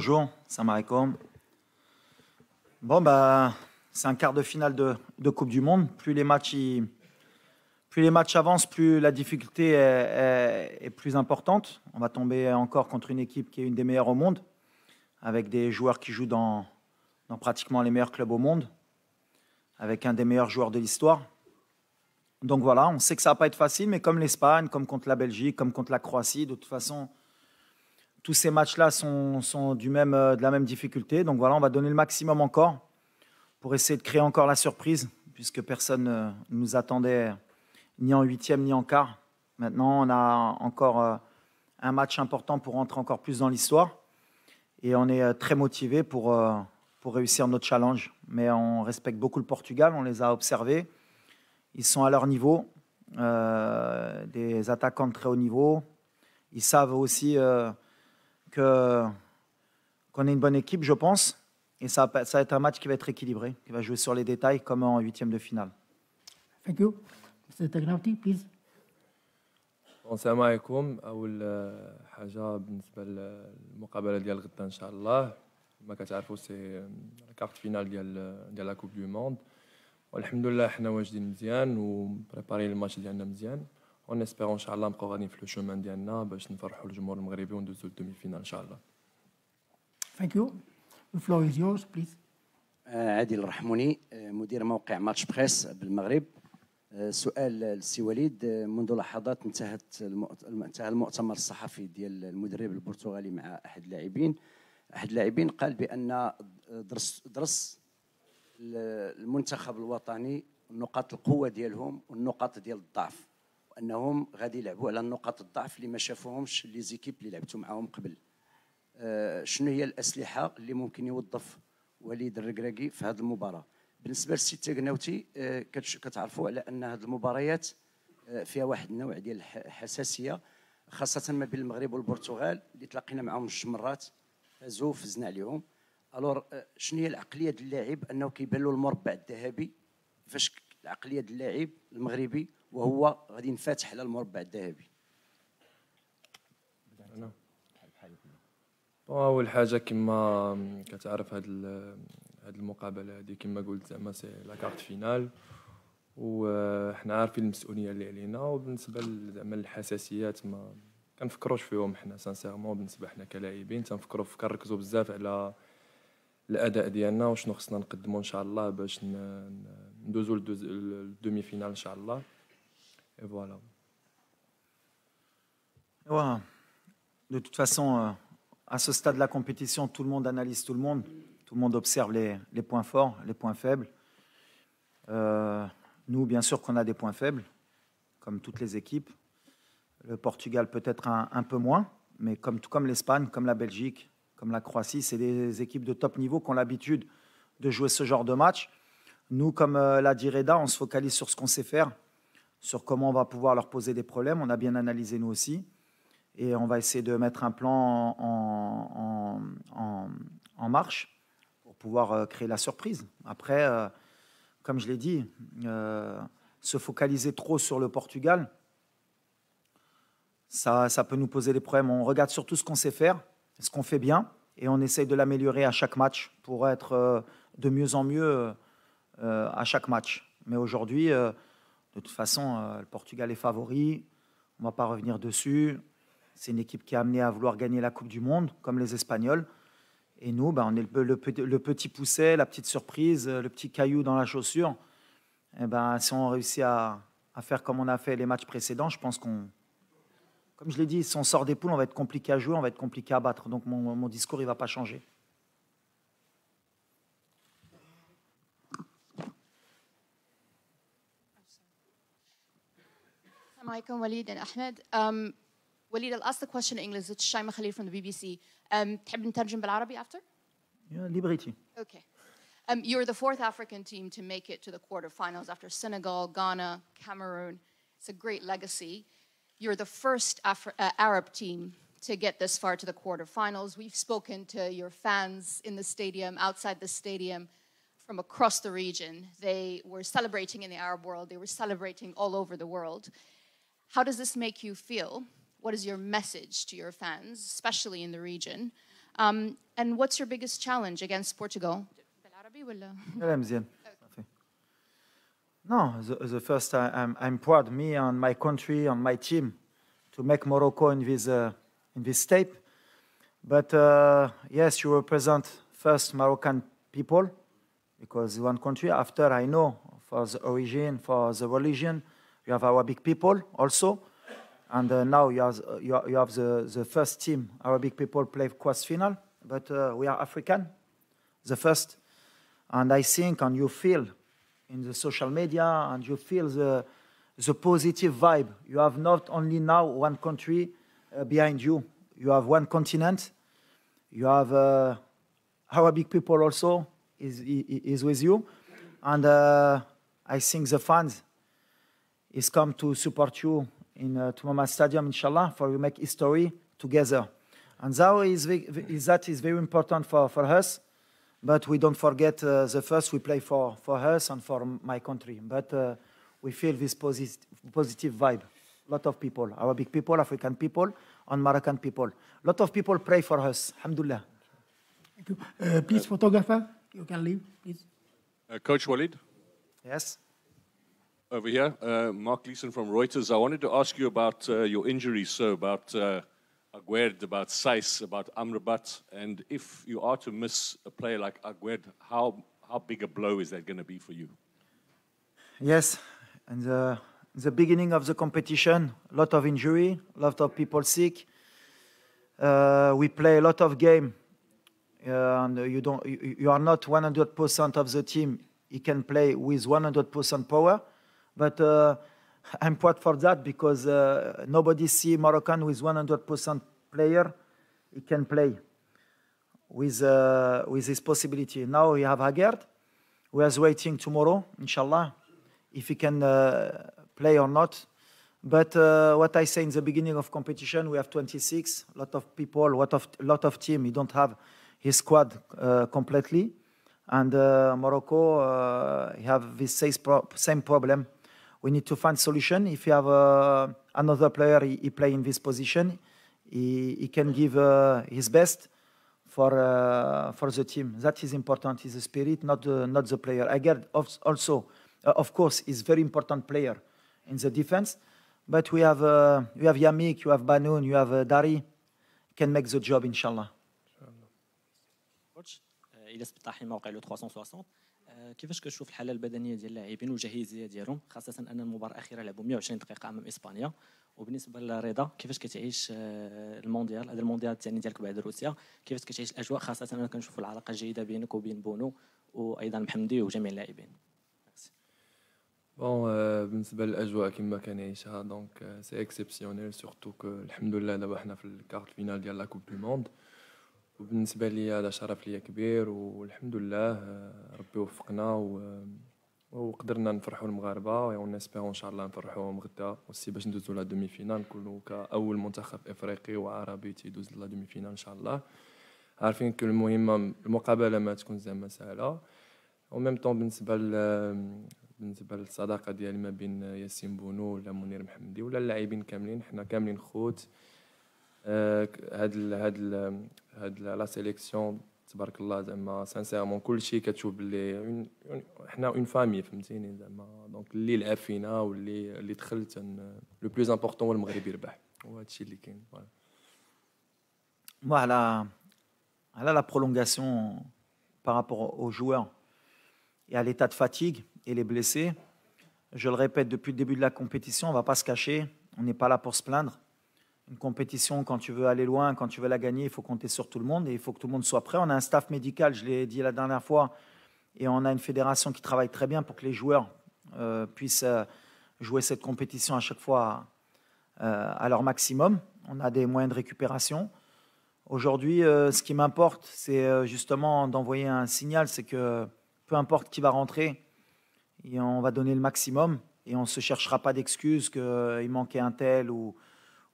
Bonjour, salam Bon, bah, c'est un quart de finale de, Coupe du Monde. Plus les matchs, avancent, plus la difficulté est, plus importante. On va tomber encore contre une équipe qui est une des meilleures au monde, avec des joueurs qui jouent dans, dans pratiquement les meilleurs clubs au monde, avec un des meilleurs joueurs de l'histoire. Donc voilà, on sait que ça va pas être facile, mais comme l'Espagne, comme contre la Belgique, comme contre la Croatie, de toute façon, tous ces matchs-là sont, du même, euh, de la même difficulté. Donc voilà, on va donner le maximum encore pour essayer de créer encore la surprise, puisque personne euh, ne nous attendait ni en huitième ni en quart. Maintenant, on a encore euh, un match important pour rentrer encore plus dans l'histoire. Et on est très motivé pour, pour réussir notre challenge. Mais on respecte beaucoup le Portugal, on les a observés. Ils sont à leur niveau, des attaquants de très haut niveau. Ils savent aussi que qu'on est une bonne équipe, je pense. Et ça, ça va être un match qui va être équilibré, qui va jouer sur les détails comme en huitième de finale. Thank you. Mr. Tagnauti, please. السلام عليكم اول حاجه بالنسبه للمقابله ديال غدا ان شاء الله كما كتعرفوا سي كارت فينال ديال ديال لا كوب دو موند والحمد لله حنا واجدين مزيان ومبريباري الماتش ديالنا مزيان اون اسبيرون ان شاء الله نبقاو غاديين في لو شومان ديالنا باش نفرحوا الجمهور المغربي وندوزو للدومي فينال ان شاء الله ثانك يو الفلو از يورز بليز عادل الرحموني آه، مدير موقع ماتش بريس بالمغرب آه، سؤال للسي وليد آه، منذ لحظات انتهت انتهى المؤتمر الصحفي ديال المدرب البرتغالي مع احد اللاعبين احد اللاعبين قال بان درس درس المنتخب الوطني نقاط القوه ديالهم والنقاط ديال الضعف انهم غادي يلعبوا على نقاط الضعف اللي ما شافوهمش لي زيكيب اللي لعبتو معاهم قبل آه، شنو هي الاسلحه اللي ممكن يوظف وليد الركراكي في هذه المباراه بالنسبه للسي تاغناوتي آه، كتعرفوا على ان هذه المباريات آه، فيها واحد النوع ديال الحساسيه خاصه ما بين المغرب والبرتغال اللي تلاقينا معاهم جوج مرات فازوا فزنا عليهم الور شنو هي العقليه ديال اللاعب انه كيبان له المربع الذهبي فاش العقليه ديال اللاعب المغربي وهو غادي ينفتح على المربع الذهبي اول حاجه كما كتعرف هاد هاد المقابله هادي كما قلت زعما سي لا كارت فينال وحنا عارفين المسؤوليه اللي علينا وبالنسبه زعما الحساسيات ما كنفكروش فيهم حنا سانسيرمون بالنسبه حنا كلاعبين تنفكروا كنركزوا بزاف على الاداء ديالنا وشنو خصنا نقدموا ان شاء الله باش ندوزو لدومي فينال ان شاء الله voilà. De toute façon, euh, à ce stade de la compétition, tout le monde analyse tout le monde. Tout le monde observe les, points forts, les points faibles. Euh, nous, bien sûr qu'on a des points faibles, comme toutes les équipes. Le Portugal peut-être un, peu moins, mais comme, comme l'Espagne, comme la Belgique, comme la Croatie, c'est des équipes de top niveau qui ont l'habitude de jouer ce genre de match. Nous, comme euh, la Reda, on se focalise sur ce qu'on sait faire, sur comment on va pouvoir leur poser des problèmes. On a bien analysé nous aussi. Et on va essayer de mettre un plan en, marche pour pouvoir euh, créer la surprise. Après, euh, comme je l'ai dit, euh, se focaliser trop sur le Portugal, ça, ça peut nous poser des problèmes. On regarde surtout ce qu'on sait faire, ce qu'on fait bien, et on essaye de l'améliorer à chaque match pour être de mieux en mieux à chaque match. Mais aujourd'hui, de toute façon, euh, le Portugal est favori. On ne va pas revenir dessus. C'est une équipe qui est amenée à vouloir gagner la Coupe du Monde, comme les Espagnols. Et nous, ben, on est le, petit pousset, la petite surprise, euh, le petit caillou dans la chaussure. Et eh ben, si on réussit à, faire comme on a fait les matchs précédents, je pense qu'on. Comme je l'ai dit, si on sort des poules, on va être compliqué à jouer, on va être compliqué à battre. Donc mon, mon discours, il ne va pas changer. alaikum, Walid and Ahmed. Um, Walid, I'll ask the question in English. It's Shaima Khalil from the BBC. Um, تحب نترجم بالعربي after? Yeah, liberty. Okay. Um, you're the fourth African team to make it to the quarterfinals after Senegal, Ghana, Cameroon. It's a great legacy. You're the first Afri uh, Arab team to get this far to the quarterfinals. We've spoken to your fans in the stadium, outside the stadium, from across the region. They were celebrating in the Arab world, they were celebrating all over the world. How does this make you feel? What is your message to your fans, especially in the region? Um, and what's your biggest challenge against Portugal? No, the, the first I, I'm, I'm proud, me and my country and my team, to make Morocco in this, uh, in this tape. But uh, yes, you represent first Moroccan people, because one country, after I know for the origin, for the religion, you have Arabic people also. And uh, now you have, uh, you have, you have the, the first team. Arabic people play quarter final, but uh, we are African, the first. And I think, and you feel in the social media, and you feel the, the positive vibe. You have not only now one country uh, behind you, you have one continent, you have uh, Arabic people also is, is with you. And uh, I think the fans is come to support you in uh, Tumama Stadium, inshallah, for we make history together. And that is, is, that is very important for, for us, but we don't forget uh, the first we play for, for us and for my country. But uh, we feel this posit positive vibe. A lot of people, Arabic people, African people, and Moroccan people. A lot of people pray for us, alhamdulillah. Thank you. Uh, please, photographer, you can leave, please. Uh, Coach Walid? Yes over here. Uh, Mark Leeson from Reuters. I wanted to ask you about uh, your injuries, so about uh, Agued, about Saiz, about Amrabat, and if you are to miss a player like Agued, how, how big a blow is that going to be for you? Yes, and the, the beginning of the competition, a lot of injury, a lot of people sick. Uh, we play a lot of game, uh, and you don't, you, you are not 100% of the team. He can play with 100% power but uh, I'm proud for that because uh, nobody see Moroccan with 100% player. He can play with, uh, with his possibility. Now we have Haggard, who is waiting tomorrow, inshallah, if he can uh, play or not. But uh, what I say in the beginning of competition, we have 26, a lot of people, a lot of, lot of team. He don't have his squad uh, completely and uh, Morocco uh, have the same, same problem we need to find solution. If you have uh, another player, he, he, play in this position, he, he can give uh, his best for uh, for the team. That is important. Is the spirit, not the not the player. get also, uh, of course, is very important player in the defense. But we have uh, we have Yamik, you have Banoun, you have uh, Dari, can make the job, inshallah. Coach, euh, il le 360. كيفاش كتشوف الحاله البدنيه ديال اللاعبين والجاهزيه ديالهم خاصه ان المباراه الاخيره لعبوا 120 دقيقه امام اسبانيا وبالنسبه لرضا كيفاش كتعيش آه، المونديال هذا المونديال الثاني ديالك بعد روسيا كيفاش كتعيش الاجواء خاصه انا كنشوف العلاقه الجيده بينك وبين بونو وايضا محمدي وجميع اللاعبين بون euh, بالنسبه للاجواء كما كنعيشها دونك سي اكسيبسيونيل سورتو كو الحمد لله دابا حنا في الكارت فينال ديال لا كوب دو موند وبالنسبه لي هذا شرف ليا كبير والحمد لله آه، ربي وفقنا و آه، وقدرنا نفرحوا المغاربه ونسبيرو ان شاء الله نفرحوهم غدا وسي باش ندوزو لا دومي فينال كلو كاول منتخب افريقي وعربي تيدوز لا دومي فينال ان شاء الله عارفين كل المهمه المقابله ما تكون زعما سهله وميم طون بالنسبه بالنسبه للصداقه ديالي ما بين ياسين بونو ولا منير محمدي ولا اللاعبين كاملين حنا كاملين خوت آه، هاد ال هاد ال la, la sélection sincèrement cool chic que tu On une une famille donc l'île est fina ou l'île le plus important le Maghreb voilà la prolongation par rapport aux joueurs et à l'état de fatigue et les blessés je le répète depuis le début de la compétition on va pas se cacher on n'est pas là pour se plaindre une compétition, quand tu veux aller loin, quand tu veux la gagner, il faut compter sur tout le monde et il faut que tout le monde soit prêt. On a un staff médical, je l'ai dit la dernière fois, et on a une fédération qui travaille très bien pour que les joueurs euh, puissent euh, jouer cette compétition à chaque fois euh, à leur maximum. On a des moyens de récupération. Aujourd'hui, ce qui m'importe, c'est justement d'envoyer un signal, c'est que peu importe qui va rentrer, et on va donner le maximum et on ne se cherchera pas d'excuses qu'il manquait un tel ou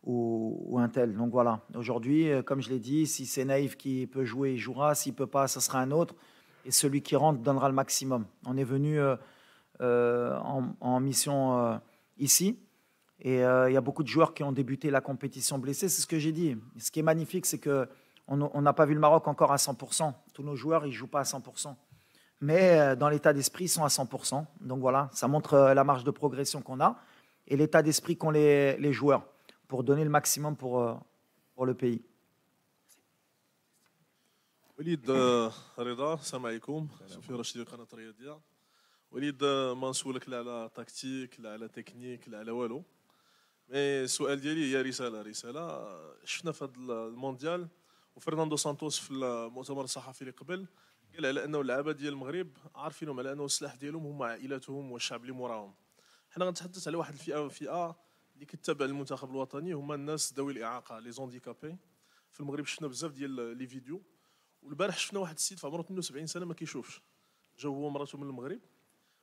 ou, ou, un tel. Donc voilà, aujourd'hui, euh, comme je l'ai dit, si c'est Naïf qui peut jouer, il jouera. S'il ne peut pas, ce sera un autre. Et celui qui rentre donnera le maximum. On est venu euh, euh, en, mission ici. Et il y a beaucoup de joueurs qui ont débuté la compétition blessés. C'est ce que j'ai dit. Ce qui est magnifique, c'est que on n'a pas vu le Maroc encore à 100%. Tous nos joueurs, ils ne jouent pas à 100%. Mais dans l'état d'esprit, ils sont à 100%. Donc voilà, ça montre la marge de progression qu'on a et l'état d'esprit qu'ont les, joueurs. pour donner le maximum pour, euh, pour le pays. وليد آه، رضا السلام عليكم شوفي رشيد قناه الرياضيه وليد آه، ما نسولك لا على تكتيك لا على تكنيك لا على والو مي السؤال ديالي هي رساله رساله آه، شفنا في هذا المونديال وفرناندو سانتوس في المؤتمر الصحفي اللي قبل قال على انه اللعابه ديال المغرب عارفينهم على انه السلاح ديالهم هما عائلاتهم والشعب اللي موراهم حنا غنتحدث على واحد الفئه فئه اللي كتبع المنتخب الوطني هما الناس ذوي الاعاقه لي زونديكابي في المغرب شفنا بزاف ديال لي فيديو والبارح شفنا واحد السيد في عمره 72 سنه ما كيشوفش جا هو ومراته من المغرب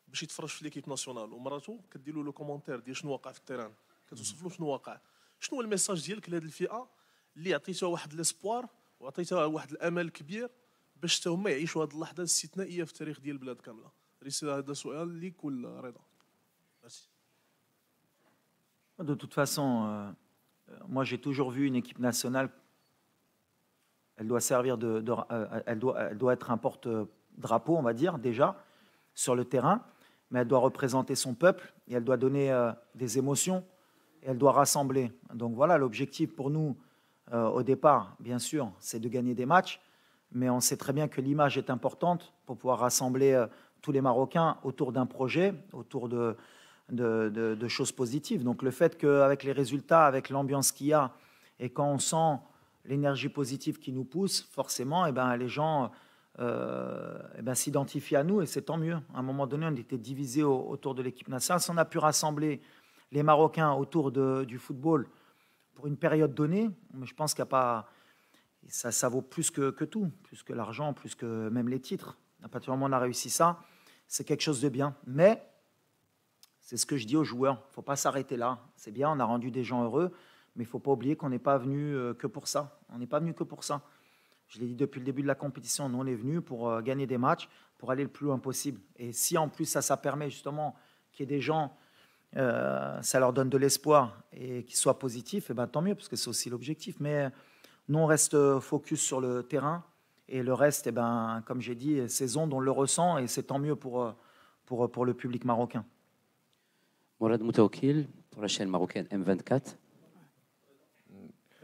باش يتفرج في ليكيب ناسيونال ومراته كدير له لو كومونتير ديال شنو واقع في التيران كتوصف له شنو واقع شنو هو الميساج ديالك لهذه الفئه اللي عطيتها واحد لاسبوار وعطيتها واحد الامل كبير باش حتى هما يعيشوا هذه اللحظه الاستثنائيه في التاريخ ديال البلاد كامله رساله هذا سؤال ليك رضا De toute façon, euh, euh, moi j'ai toujours vu une équipe nationale, elle doit servir de, euh, elle, doit, elle doit être un porte-drapeau, on va dire déjà, sur le terrain, mais elle doit représenter son peuple et elle doit donner des émotions et elle doit rassembler. Donc voilà, l'objectif pour nous au départ, bien sûr, c'est de gagner des matchs, mais on sait très bien que l'image est importante pour pouvoir rassembler tous les Marocains autour d'un projet, autour de de, choses positives. Donc le fait qu'avec les résultats, avec l'ambiance qu'il y a, et quand on sent l'énergie positive qui nous pousse, forcément, eh ben, les gens euh, eh ben, s'identifient à nous, et c'est tant mieux. À un moment donné, on était divisé autour de l'équipe nationale. Si on a pu rassembler les Marocains autour du football pour une période donnée, Mais je pense qu'il n'y a pas... Ça, ça vaut plus que, que tout, plus que l'argent, plus que même les titres. À partir du moment où on a réussi ça, c'est quelque chose de bien. Mais c'est ce que je dis aux joueurs. il ne faut pas s'arrêter là. C'est bien, on a rendu des gens heureux, mais il faut pas oublier qu'on n'est pas venu euh, que pour ça. On n'est pas venu que pour ça. Je l'ai dit depuis le début de la compétition, nous on est venu pour euh, gagner des matchs, pour aller le plus loin possible. Et si en plus ça, ça permet justement qu'il y ait des gens, euh, ça leur donne de l'espoir et qu'ils soient positifs, et eh ben tant mieux, parce que c'est aussi l'objectif. Mais nous on reste focus sur le terrain et le reste, et eh ben, comme j'ai dit, c'est dont on le ressent et c'est tant mieux pour, pour, pour le public marocain pour la chaîne marocaine m 24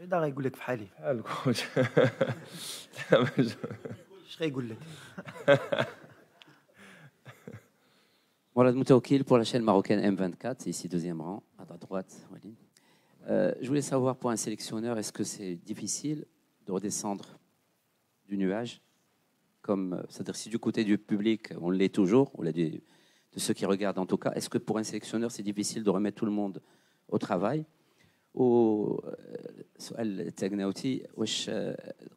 ah, Je غيقول لك Je بحال اش te لك مراد Moutaoukil, pour la chaîne marocaine M24, ici deuxième rang, à droite, euh, je voulais savoir pour un sélectionneur, est-ce que c'est difficile de redescendre du nuage Comme, euh, c'est-à-dire si du côté du public, on l'est toujours, on l'a dit de ceux qui regardent en tout cas. Est-ce que pour un sélectionneur, c'est difficile de remettre tout le monde au travail Bon, سؤال اوتي واش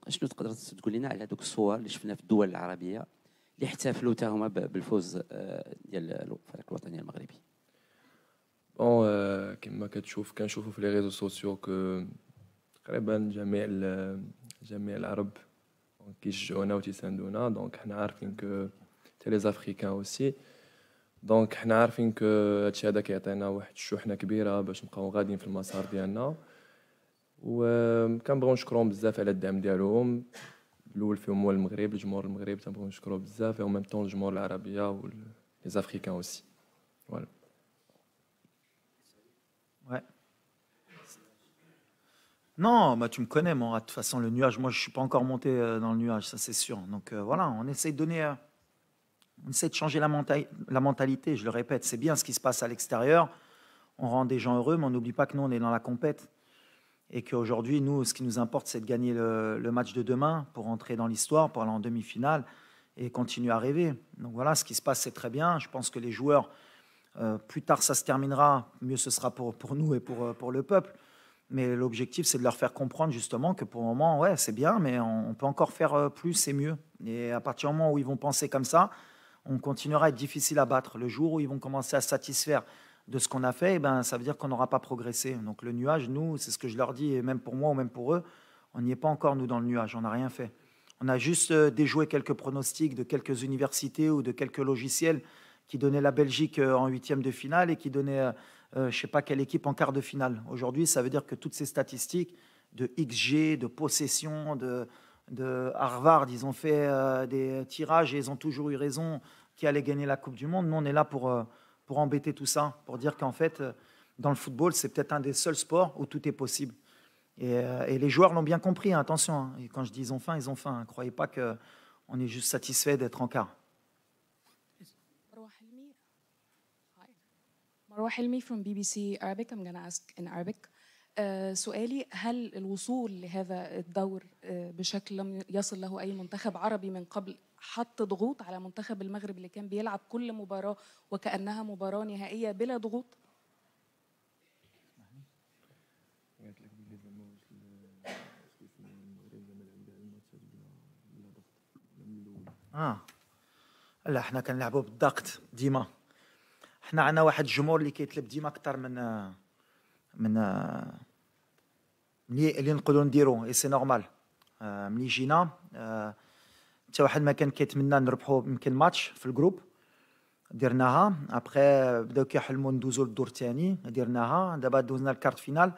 شنو تقدر تقول لنا على هذوك الصور اللي شفنا في الدول العربيه اللي احتفلوا تا هما بالفوز ديال كنشوفوا في لي ريزو تقريبا دونك حنا عارفين كو هادشي هذا كيعطينا واحد الشحنه كبيره باش نبقاو غاديين في المسار ديالنا و وكنبغيو نشكرهم بزاف على الدعم ديالهم الاول فيهم هو المغرب الجمهور المغرب تنبغيو نشكروه بزاف و ميم طون الجمهور العربيه و لي زافريكان اوسي فوالا ouais Non, bah, tu me connais, moi. De toute façon, le nuage, moi, je ne suis pas encore monté dans le nuage, ça c'est sûr. Donc euh, voilà, on essaye de donner euh on essaie de changer la, la mentalité, je le répète, c'est bien ce qui se passe à l'extérieur, on rend des gens heureux, mais on n'oublie pas que nous, on est dans la compète. Et qu'aujourd'hui, nous, ce qui nous importe, c'est de gagner le, match de demain pour entrer dans l'histoire, pour aller en demi-finale et continuer à rêver. Donc voilà, ce qui se passe, c'est très bien. Je pense que les joueurs, euh, plus tard ça se terminera, mieux ce sera pour, nous et pour, euh, pour le peuple. Mais l'objectif, c'est de leur faire comprendre justement que pour le moment, ouais, c'est bien, mais on, peut encore faire euh, plus et mieux. Et à partir du moment où ils vont penser comme ça, on continuera à être difficile à battre. Le jour où ils vont commencer à satisfaire de ce qu'on a fait, eh ben, ça veut dire qu'on n'aura pas progressé. Donc le nuage, nous, c'est ce que je leur dis, et même pour moi ou même pour eux, on n'y est pas encore, nous, dans le nuage, on n'a rien fait. On a juste euh, déjoué quelques pronostics de quelques universités ou de quelques logiciels qui donnaient la Belgique euh, en huitième de finale et qui donnaient, euh, je ne sais pas quelle équipe, en quart de finale. Aujourd'hui, ça veut dire que toutes ces statistiques de XG, de possession, de, de Harvard, ils ont fait euh, des tirages et ils ont toujours eu raison qui allait gagner la Coupe du Monde. Nous, on est là pour, euh, pour embêter tout ça, pour dire qu'en fait, euh, dans le football, c'est peut-être un des seuls sports où tout est possible. Et, les joueurs l'ont bien compris, hein, attention. Hein. et quand je dis ils ont faim, ils ont faim. Hein. Croyez pas qu'on est juste satisfait d'être en quart. Marwa BBC Arabic. Arabic. آه، سؤالي هل الوصول لهذا الدور آه، بشكل لم يصل له أي منتخب عربي من قبل حط ضغوط على منتخب المغرب اللي كان بيلعب كل مباراة وكأنها مباراة نهائية بلا ضغوط؟ اه لا احنا كنلعبوا بالضغط ديما احنا عندنا واحد الجمهور اللي كيطلب ديما اكثر من آه، من آه، ملي اللي نقدروا نديروا اي سي نورمال ملي جينا آه، حتى واحد ما كان كيتمنى نربحوا يمكن ماتش في الجروب درناها ابخي بداو كيحلموا ندوزوا للدور الثاني درناها دابا دوزنا الكارت فينال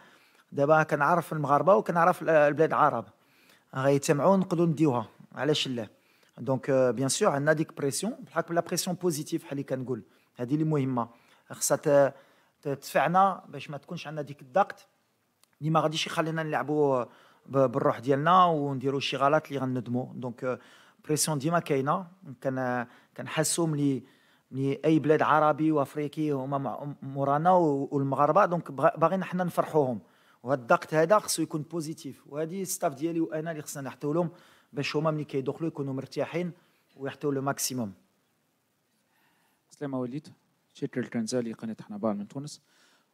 دابا كنعرف المغاربه وكنعرف البلاد العرب غيتمعوا نقدروا نديوها علاش لا دونك بيان سور عندنا ديك بريسيون بحال لا بريسيون بوزيتيف بحال اللي كنقول هذه اللي مهمه خصها تدفعنا باش ما تكونش عندنا ديك الضغط اللي ما غاديش يخلينا نلعبوا بالروح ديالنا ونديروا شي غلط اللي غندموا دونك بريسيون ديما كاينه كان كنحسوا ملي ملي اي بلاد عربي وافريقي هما مورانا والمغاربه دونك باغينا حنا نفرحوهم وهذا الضغط هذا خصو يكون بوزيتيف وهذه الستاف ديالي وانا اللي خصنا نحطوا لهم باش هما ملي كيدخلوا يكونوا مرتاحين ويحطوا لو ماكسيموم سلامه وليد شكر الكنزالي قناة حنبال من تونس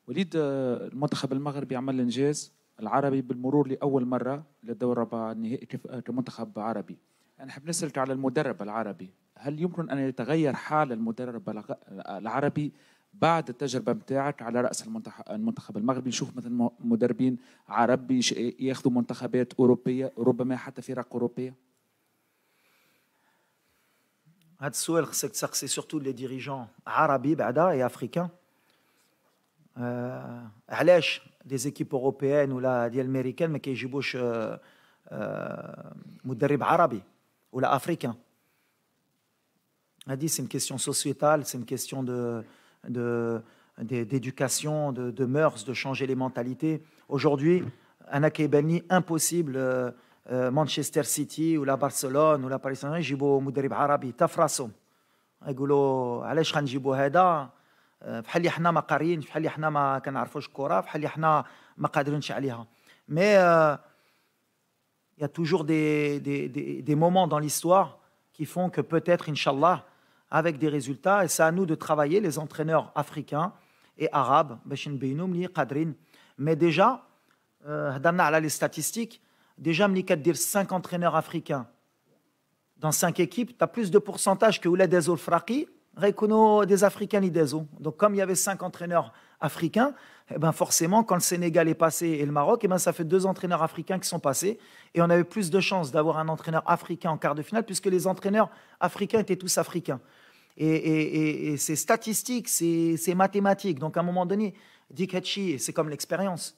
وليد آه، المنتخب المغربي عمل انجاز العربي بالمرور لاول مره للدور الرابع النهائي آه، كمنتخب عربي انا حب نسالك على المدرب العربي هل يمكن ان يتغير حال المدرب آه، العربي بعد التجربه بتاعك على راس المنتخب المغربي نشوف مثلا مدربين عرب ياخذوا منتخبات اوروبيه ربما حتى فرق اوروبيه c'est surtout les dirigeants arabes et africains. Euh, Alèche, des équipes européennes ou américaines, mais qui jibouchent euh, euh, Moudarib arabes ou africain. C'est une question sociétale, c'est une question d'éducation, de, de, de, de mœurs, de changer les mentalités. Aujourd'hui, un impossible. Euh, Manchester City ou la Barcelone ou la Paris Saint Germain, j'ai beau m'entraîner avec Arabi, t'as frassé. Regulor, allez changer j'ai beau aider, en fait, où on n'a pas qu'à rien, où on n'a pas qu'à ne Mais euh, il y a toujours des des des des moments dans l'histoire qui font que peut-être, inshallah, avec des résultats. Et c'est à nous de travailler les entraîneurs africains et arabes, parce qu'ils ne veulent pas le faire. Mais déjà, euh, ala les statistiques déjà quatre dire 5 entraîneurs africains dans 5 équipes, tu as plus de pourcentage que Ouled des Fraki, Rekono des Africains ni des Donc comme il y avait 5 entraîneurs africains, eh ben forcément quand le Sénégal est passé et le Maroc, eh ben ça fait deux entraîneurs africains qui sont passés et on avait plus de chances d'avoir un entraîneur africain en quart de finale puisque les entraîneurs africains étaient tous africains. Et, c'est statistique, c'est mathématique. Donc à un moment donné, Dick c'est comme l'expérience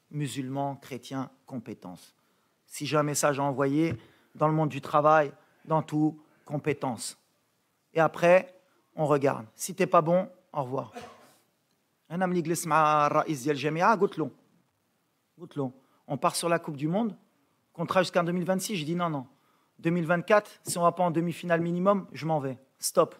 musulmans, chrétiens, compétence Si j'ai un message à envoyer dans le monde du travail, dans tout, compétence. Et après, on regarde. Si t'es pas bon, au revoir. On part sur la Coupe du Monde, contrat jusqu'en 2026. Je dis non, non. 2024, si on ne va pas en demi-finale minimum, je m'en vais. Stop.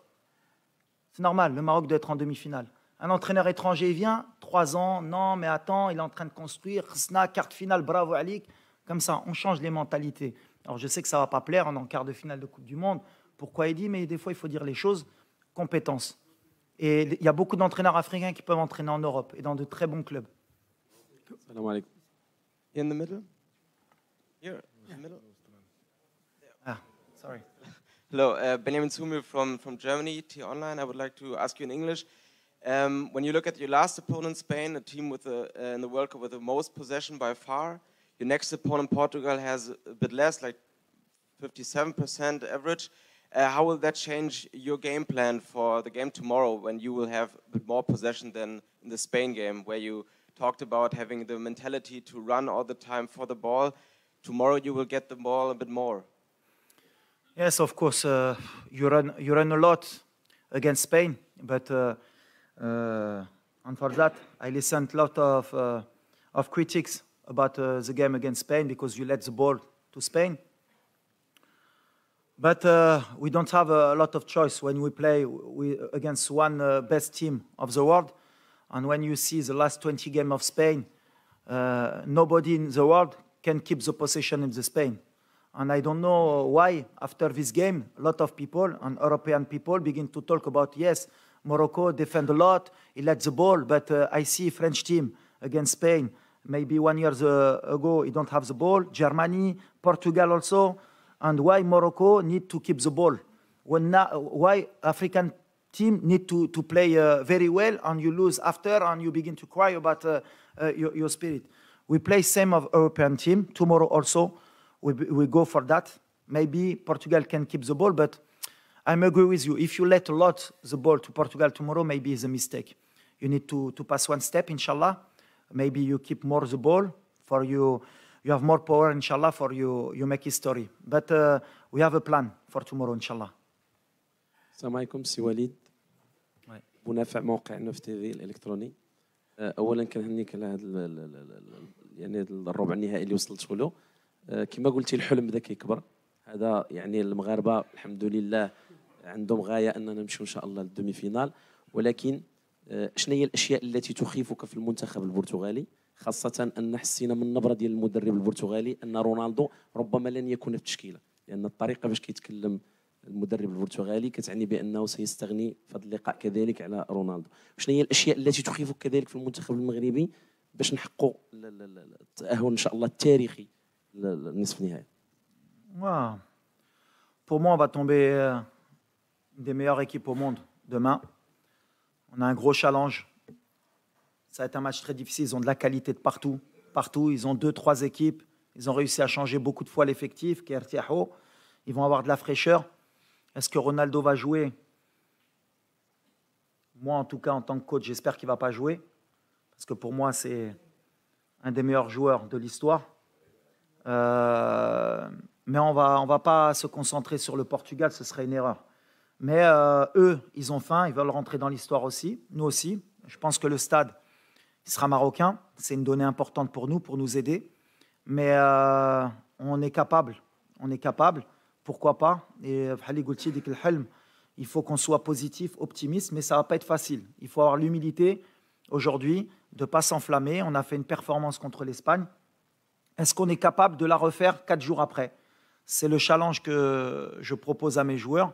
C'est normal, le Maroc doit être en demi-finale. Un entraîneur étranger vient, trois ans, non, mais attends, il est en train de construire, Sna, carte finale, bravo Alik. Comme ça, on change les mentalités. Alors je sais que ça va pas plaire, en quart de finale de Coupe du Monde. Pourquoi il dit Mais des fois, il faut dire les choses, compétences. Et il y a beaucoup d'entraîneurs africains qui peuvent entraîner en Europe et dans de très bons clubs. Salam In the middle? Here, in the middle. Ah, sorry. Hello, uh, Benjamin Zumir from, from Germany, T Online. I would like to ask you in English. Um, when you look at your last opponent, Spain, a team with the, uh, in the World Cup with the most possession by far, your next opponent, Portugal, has a bit less, like 57% average. Uh, how will that change your game plan for the game tomorrow when you will have a bit more possession than in the Spain game, where you talked about having the mentality to run all the time for the ball? Tomorrow you will get the ball a bit more. Yes, of course. Uh, you, run, you run a lot against Spain, but uh, uh, and for that, I listened a lot of, uh, of critics about uh, the game against Spain because you let the ball to Spain. But uh, we don't have a lot of choice when we play we, against one uh, best team of the world. And when you see the last 20 game of Spain, uh, nobody in the world can keep the possession in the Spain. And I don't know why after this game, a lot of people and European people begin to talk about, yes, Morocco defend a lot. He let the ball, but uh, I see French team against Spain maybe one year uh, ago. He don't have the ball. Germany, Portugal also, and why Morocco need to keep the ball? When now, why African team need to to play uh, very well, and you lose after, and you begin to cry about uh, uh, your, your spirit. We play same of European team tomorrow also. We we go for that. Maybe Portugal can keep the ball, but I'm agree with you. If you let a lot the ball to Portugal tomorrow, maybe it's a mistake. You need to, to pass one step, inshallah. Maybe you keep more the ball for you. You have more power, inshallah, for you. You make history. But uh, we have a plan for tomorrow, inshallah. السلام عليكم سي وليد منافع موقع ان اف تي في الالكتروني اولا كنهنيك على هذا يعني الربع النهائي اللي وصلت له كما قلتي الحلم بدا كيكبر هذا يعني المغاربه الحمد لله عندهم غايه اننا نمشيو ان شاء الله للدومي فينال ولكن آه، شنو هي الاشياء التي تخيفك في المنتخب البرتغالي خاصه ان حسينا من النبره ديال المدرب البرتغالي ان رونالدو ربما لن يكون في التشكيله لان الطريقه باش كيتكلم المدرب البرتغالي كتعني بانه سيستغني في هذا اللقاء كذلك على رونالدو شنو هي الاشياء التي تخيفك كذلك في المنتخب المغربي باش نحققوا التاهل ان شاء الله التاريخي للنصف النهائي pour بور on با tomber euh, une des meilleures équipes au monde demain. On a un gros challenge. Ça va être un match très difficile. Ils ont de la qualité de partout. Partout, ils ont deux, trois équipes. Ils ont réussi à changer beaucoup de fois l'effectif. Ils vont avoir de la fraîcheur. Est-ce que Ronaldo va jouer Moi, en tout cas, en tant que coach, j'espère qu'il ne va pas jouer. Parce que pour moi, c'est un des meilleurs joueurs de l'histoire. Euh, mais on ne on va pas se concentrer sur le Portugal, ce serait une erreur. Mais euh, eux, ils ont faim, ils veulent rentrer dans l'histoire aussi, nous aussi. Je pense que le stade sera marocain, c'est une donnée importante pour nous, pour nous aider. Mais euh, on est capable, on est capable, pourquoi pas. Et euh, dit que il faut qu'on soit positif, optimiste, mais ça ne va pas être facile. Il faut avoir l'humilité aujourd'hui de ne pas s'enflammer. On a fait une performance contre l'Espagne. Est-ce qu'on est capable de la refaire quatre jours après C'est le challenge que je propose à mes joueurs.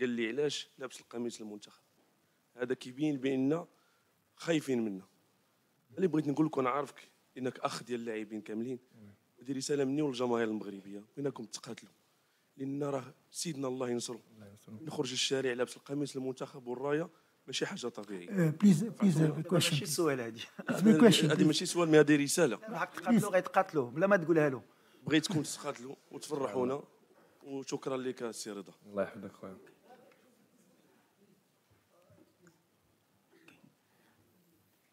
قال لي علاش لابس القميص المنتخب هذا كيبين بان خايفين منا اللي بغيت نقول لكم عارفك انك اخ ديال اللاعبين كاملين هذه رساله مني وللجماهير المغربيه وينكم تقاتلوا لان راه سيدنا الله ينصره نخرج الشارع لابس القميص المنتخب والرايه ماشي حاجه طبيعيه بليز أه، بليز uh, ماشي سؤال هذه هذه ماشي سؤال مي هذه رساله راك تقاتلوا غيتقاتلوا بلا ما تقولها له بغيتكم تقاتلوا وتفرحونا وشكرا لك السي رضا الله يحفظك خويا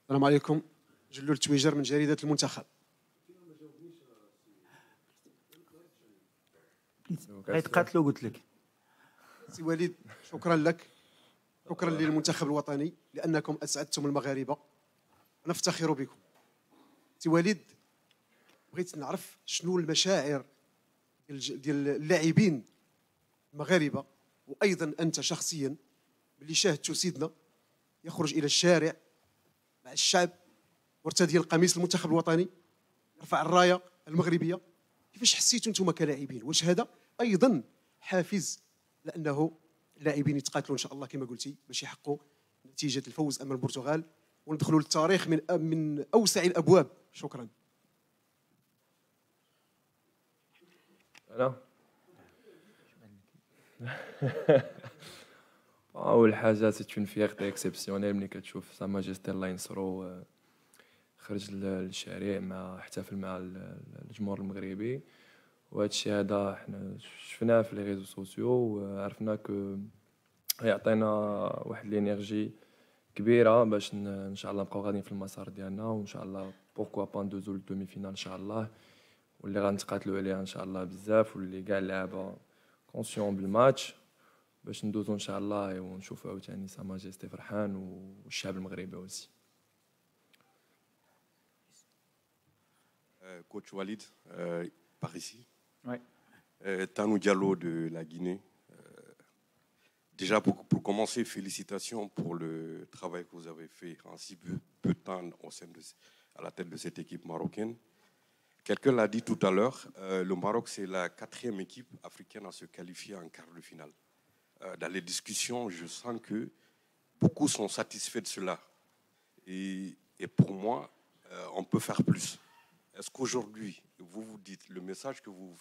السلام عليكم جلو التويجر من جريدة المنتخب قاتلو قلت لك سي وليد شكرا لك شكرا للمنتخب الوطني لأنكم أسعدتم المغاربة نفتخر بكم سي وليد بغيت نعرف شنو المشاعر ديال اللاعبين المغاربة وأيضا أنت شخصيا اللي شاهدتوا سيدنا يخرج إلى الشارع مع الشعب وارتدي القميص المنتخب الوطني رفع الرايه المغربيه كيفاش حسيتوا انتم كلاعبين واش هذا ايضا حافز لانه اللاعبين يتقاتلوا ان شاء الله كما قلتي باش يحققوا نتيجه الفوز امام البرتغال وندخلوا للتاريخ من من اوسع الابواب شكرا انا اول حاجه سيت اون فيغتي اكسيبسيونيل ملي كتشوف سا ماجيستي الله ينصرو خرج للشارع مع احتفل مع الجمهور المغربي وهذا الشيء هذا حنا شفناه في لي ريزو سوسيو وعرفنا كو يعطينا واحد لينيرجي كبيره باش ان شاء الله نبقاو غاديين في المسار ديالنا وان شاء الله بوكو با ندوزو للدومي فينال ان شاء الله واللي غنتقاتلوا عليها ان شاء الله بزاف واللي كاع اللعابه كونسيون بالماتش Euh, coach Walid, euh, par ici. Oui. Euh, Tanou Diallo de la Guinée. déjà, pour, pour, commencer, félicitations pour le travail que vous avez fait en si peu, de temps au sein à la tête de cette équipe marocaine. Quelqu'un l'a dit tout à l'heure, le Maroc, c'est la quatrième équipe africaine à se qualifier en quart de finale. Euh, dans les discussions, je sens que beaucoup sont satisfaits de cela. Et, pour moi, euh, on peut faire plus. Est-ce qu'aujourd'hui, vous vous dites, le message que vous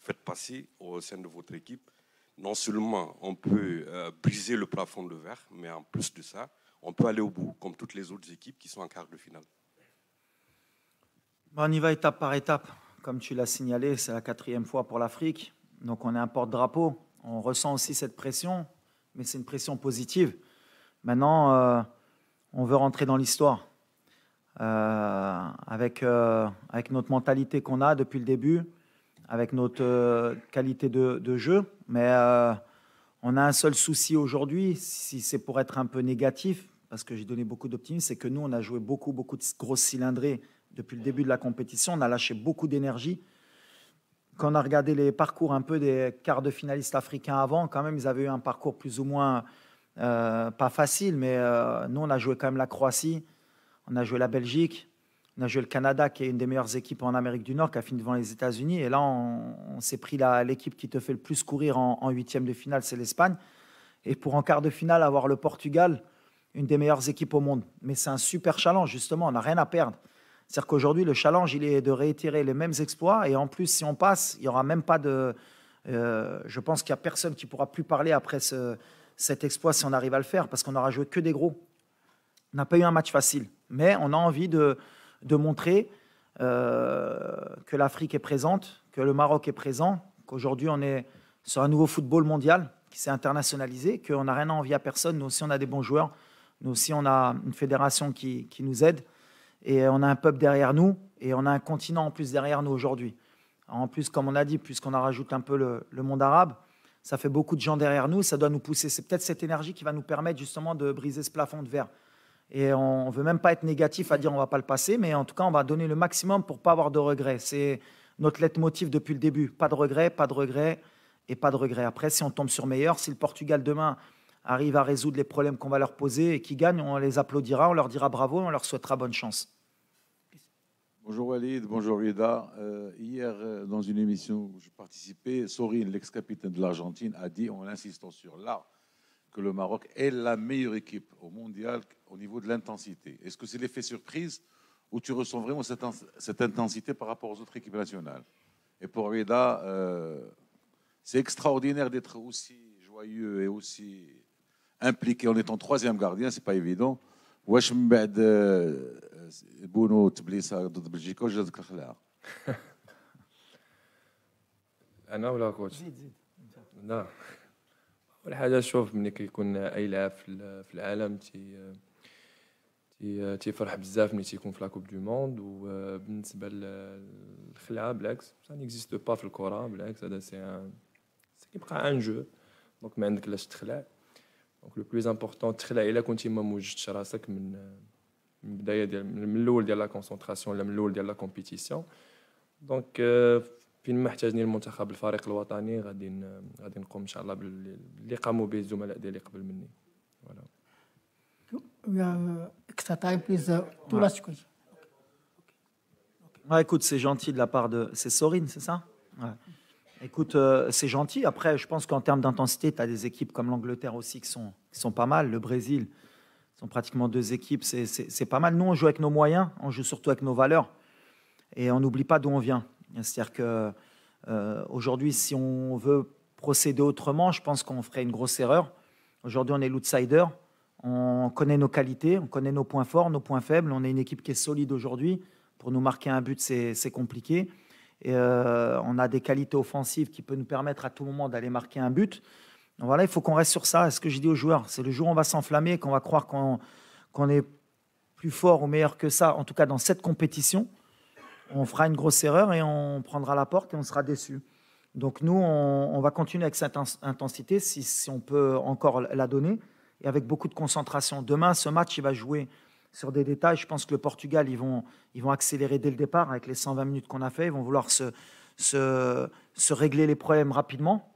faites passer au sein de votre équipe, non seulement on peut euh, briser le plafond de verre, mais en plus de ça, on peut aller au bout, comme toutes les autres équipes qui sont en quart de finale On y va étape par étape. Comme tu l'as signalé, c'est la quatrième fois pour l'Afrique. Donc on est un porte-drapeau on ressent aussi cette pression, mais c'est une pression positive. Maintenant, euh, on veut rentrer dans l'histoire. Euh, avec, euh, avec notre mentalité qu'on a depuis le début, avec notre qualité de, de, jeu. Mais on a un seul souci aujourd'hui, si c'est pour être un peu négatif, parce que j'ai donné beaucoup d'optimisme, c'est que nous, on a joué beaucoup, beaucoup de grosses cylindrées depuis le début de la compétition. On a lâché beaucoup d'énergie quand on a regardé les parcours un peu des quarts de finalistes africains avant, quand même, ils avaient eu un parcours plus ou moins euh, pas facile, mais euh, nous, on a joué quand même la Croatie, on a joué la Belgique, on a joué le Canada, qui est une des meilleures équipes en Amérique du Nord, qui a fini devant les États-Unis. Et là, on, on s'est pris l'équipe qui te fait le plus courir en huitième de finale, c'est l'Espagne. Et pour en quart de finale, avoir le Portugal, une des meilleures équipes au monde. Mais c'est un super challenge, justement, on n'a rien à perdre. C'est-à-dire qu'aujourd'hui, le challenge, il est de réitérer les mêmes exploits. Et en plus, si on passe, il n'y aura même pas de. Euh, je pense qu'il n'y a personne qui pourra plus parler après ce, cet exploit si on arrive à le faire, parce qu'on n'aura joué que des gros. On n'a pas eu un match facile. Mais on a envie de, montrer euh, que l'Afrique est présente, que le Maroc est présent, qu'aujourd'hui, on est sur un nouveau football mondial qui s'est internationalisé, qu'on n'a rien à envier à personne. Nous aussi, on a des bons joueurs. Nous aussi, on a une fédération qui nous aide. Et euh, on a un peuple derrière nous et on a un continent en plus derrière nous aujourd'hui. En plus, comme on a dit, puisqu'on rajoute un peu le, monde arabe, ça fait beaucoup de gens derrière nous, ça doit nous pousser. C'est peut-être cette énergie qui va nous permettre justement de briser ce plafond de verre. Et on ne veut même pas être négatif à dire on va pas le passer, mais en tout cas, on va donner le maximum pour pas avoir de regrets. C'est notre motif depuis le début. Pas de regrets, pas de regrets et pas de regrets. Après, si on tombe sur meilleur, si le Portugal demain arrivent à résoudre les problèmes qu'on va leur poser et qui gagnent, on les applaudira, on leur dira bravo, on leur souhaitera bonne chance. Bonjour Walid, bonjour Rida. Euh, hier, euh, dans une émission où je participais, Sorin, l'ex-capitaine de l'Argentine, a dit, en insistant sur l'art, que le Maroc est la meilleure équipe au mondial au niveau de l'intensité. Est-ce que c'est l'effet surprise ou tu ressens vraiment cette, intensité par rapport aux autres équipes nationales Et pour Rida, euh, c'est extraordinaire d'être aussi joyeux et aussi impliqué en étant troisième gardien, c'est pas évident. واش من بعد بونو تبليسه ضد بلجيكا وجا ذاك الخلعه انا ولا كوتش زيد زيد لا اول حاجه شوف ملي كيكون اي لاعب في العالم تي تي تيفرح بزاف ملي تيكون في لاكوب دو موند وبالنسبه للخلعه بالعكس سا نيكزيست با في الكره بالعكس هذا سي كيبقى ان جو دونك ما عندك لاش تخلع دونك لو بلوز امبورطون تخلع الا كنتي المنتخب الفريق الوطني غادي غادي نقوم c'est gentil de la part de... C'est Sorine, c'est ça Écoute, euh, c'est gentil. Après, je pense qu'en termes d'intensité, tu as des équipes comme l'Angleterre aussi qui sont, sont pas mal. Le Brésil, sont pratiquement deux équipes. C'est pas mal. Nous, on joue avec nos moyens, on joue surtout avec nos valeurs. Et on n'oublie pas d'où on vient. C'est-à-dire que euh, aujourd'hui, si on veut procéder autrement, je pense qu'on ferait une grosse erreur. Aujourd'hui, on est l'outsider. On connaît nos qualités, on connaît nos points forts, nos points faibles. On est une équipe qui est solide aujourd'hui. Pour nous marquer un but, c'est compliqué. Et euh, on a des qualités offensives qui peuvent nous permettre à tout moment d'aller marquer un but. voilà, il faut qu'on reste sur ça. Ce que j'ai dit aux joueurs, c'est le jour où on va s'enflammer, qu'on va croire qu'on est plus fort ou meilleur que ça, en tout cas dans cette compétition, on fera une grosse erreur et on prendra la porte et on sera déçu. Donc nous, on, va continuer avec cette intensité si, si, on peut encore la donner et avec beaucoup de concentration. Demain, ce match, il va jouer sur des détails. Je pense que le Portugal, ils vont, accélérer dès le départ avec les 120 minutes qu'on a fait. Ils vont vouloir se, régler les problèmes rapidement.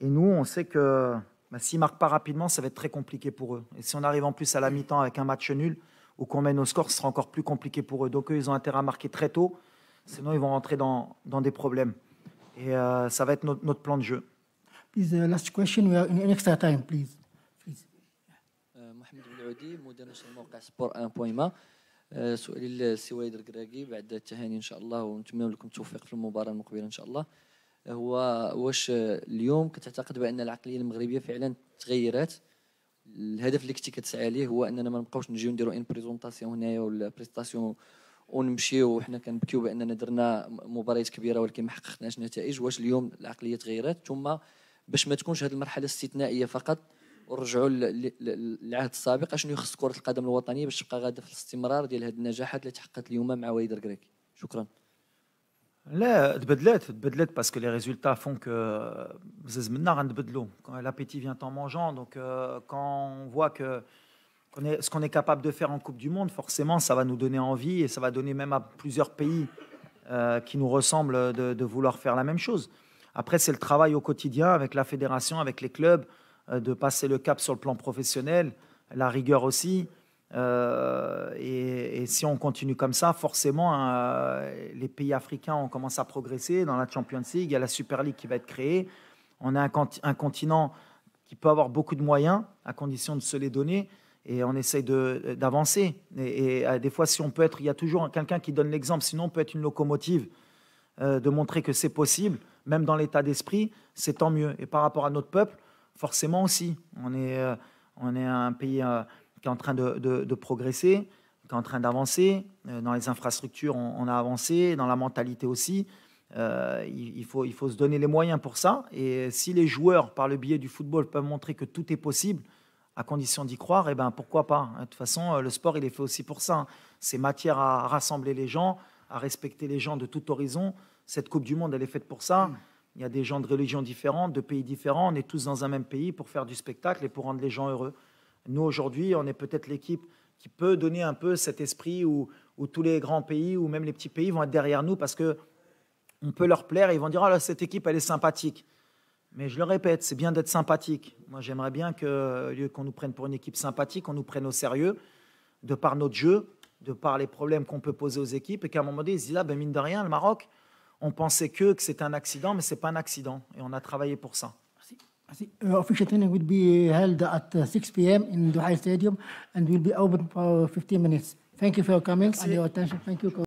Et nous, on sait que bah, s'ils ne marquent pas rapidement, ça va être très compliqué pour eux. Et si on arrive en plus à la mi-temps avec un match nul ou qu'on mène au score, ce sera encore plus compliqué pour eux. Donc ils ont intérêt à marquer très tôt, sinon ils vont rentrer dans, des problèmes. Et euh, ça va être notre, plan de jeu. Please, uh, last question. We are in extra time, please. الكراكي مدير نشر موقع سبور ان بوين ما سؤالي للسي وليد الكراكي بعد التهاني ان شاء الله ونتمنى لكم التوفيق في المباراه المقبله ان شاء الله آه، هو واش اليوم كتعتقد بان العقليه المغربيه فعلا تغيرت الهدف اللي كنتي كتسعى ليه هو اننا ما نبقاوش نجيو نديرو ان بريزونطاسيون هنايا ولا بريستاسيون ونمشيو وحنا كنبكيو باننا درنا مباريات كبيره ولكن ما حققناش نتائج واش اليوم العقليه تغيرت ثم باش ما تكونش هذه المرحله استثنائيه فقط ونرجعوا للعهد السابق اشنو يخص كره القدم الوطنيه باش تبقى غاده في الاستمرار ديال هذه النجاحات اللي تحققت اليوم مع وليد الكريكي شكرا لا تبدلات تبدلات باسكو لي ريزولتا فون كو بزاف منا غنبدلو لابيتي فيان ان مونجون دونك كون فوا كو ce qu'on est capable de faire en Coupe du Monde, forcément, ça va nous donner envie et ça va donner même à plusieurs pays euh, qui nous ressemblent de, de, vouloir faire la même chose. Après, c'est le travail au quotidien avec la fédération, avec les clubs, euh, de passer le cap sur le plan professionnel, la rigueur aussi. Euh, et, si on continue comme ça, forcément, hein, euh, les pays africains ont commencé à progresser dans la Champions League. Il y a la Super League qui va être créée. On a un, un continent qui peut avoir beaucoup de moyens à condition de se les donner. Et on essaye d'avancer. et, et, des fois, si on peut être, il y a toujours quelqu'un qui donne l'exemple. Sinon, on peut être une locomotive de montrer que c'est possible, même dans l'état d'esprit, c'est tant mieux. Et par rapport à notre peuple, forcément aussi. On est, euh, on est un pays euh, qui est en train de, progresser, qui est en train d'avancer. Euh, dans les infrastructures, on, a avancé, dans la mentalité aussi. il, faut, il faut se donner les moyens pour ça. Et si les joueurs, par le biais du football, peuvent montrer que tout est possible, à condition d'y croire, eh ben pourquoi pas De toute façon, le sport, il est fait aussi pour ça. Hein. C'est matière à rassembler les gens, à respecter les gens de tout horizon. Cette Coupe du Monde, elle est faite pour ça. Mmh. Il y a des gens de religions différentes, de pays différents. On est tous dans un même pays pour faire du spectacle et pour rendre les gens heureux. Nous, aujourd'hui, on est peut-être l'équipe qui peut donner un peu cet esprit où, tous les grands pays ou même les petits pays vont être derrière nous parce que on peut leur plaire et ils vont dire Ah, cette équipe, elle est sympathique. Mais je le répète, c'est bien d'être sympathique. Moi, j'aimerais bien que, lieu qu'on nous prenne pour une équipe sympathique, on nous prenne au sérieux, de par notre jeu, de par les problèmes qu'on peut poser aux équipes, et qu'à un moment donné, ils disent ah, ben, mine de rien, le Maroc, on pensait que, que c'était un accident, mais ce n'est pas un accident. Et on a travaillé pour ça. Merci. Uh, official training will be held at 6 uh, p.m. in Dubai Stadium and will be open for 15 minutes. Thank you for your comments and your attention. Thank you.